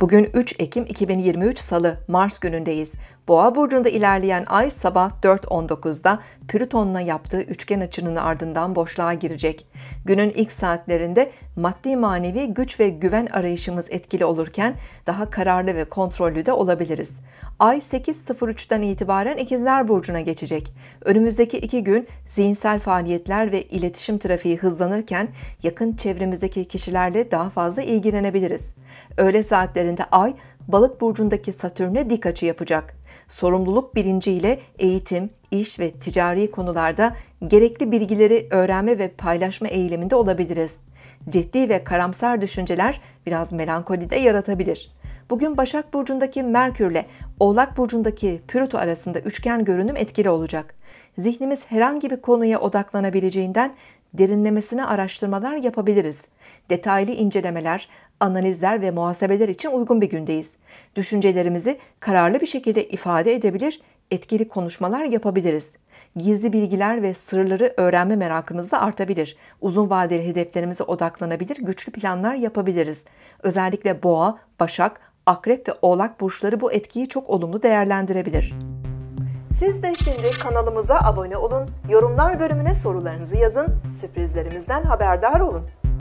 Bugün 3 Ekim 2023 Salı, Mars günündeyiz. Boğa burcunda ilerleyen ay sabah 4.19'da Plüton'la yaptığı üçgen açının ardından boşluğa girecek. Günün ilk saatlerinde maddi manevi güç ve güven arayışımız etkili olurken daha kararlı ve kontrollü de olabiliriz. Ay 8.03'ten itibaren İkizler Burcu'na geçecek. Önümüzdeki iki gün zihinsel faaliyetler ve iletişim trafiği hızlanırken yakın çevremizdeki kişilerle daha fazla ilgilenebiliriz. Öğle saatlerinde Ay, Balık burcundaki Satürn'e dik açı yapacak. Sorumluluk bilinciyle eğitim, iş ve ticari konularda gerekli bilgileri öğrenme ve paylaşma eğiliminde olabiliriz. Ciddi ve karamsar düşünceler biraz melankoli de yaratabilir. Bugün Başak Burcu'ndaki Merkür ile Oğlak Burcu'ndaki Pürütü arasında üçgen görünüm etkili olacak. Zihnimiz herhangi bir konuya odaklanabileceğinden derinlemesine araştırmalar yapabiliriz. Detaylı incelemeler, analizler ve muhasebeler için uygun bir gündeyiz. Düşüncelerimizi kararlı bir şekilde ifade edebilir etkili konuşmalar yapabiliriz. Gizli bilgiler ve sırları öğrenme merakımız da artabilir. Uzun vadeli hedeflerimize odaklanabilir, güçlü planlar yapabiliriz. Özellikle boğa, başak, akrep ve oğlak burçları bu etkiyi çok olumlu değerlendirebilir. Siz de şimdi kanalımıza abone olun, yorumlar bölümüne sorularınızı yazın, sürprizlerimizden haberdar olun.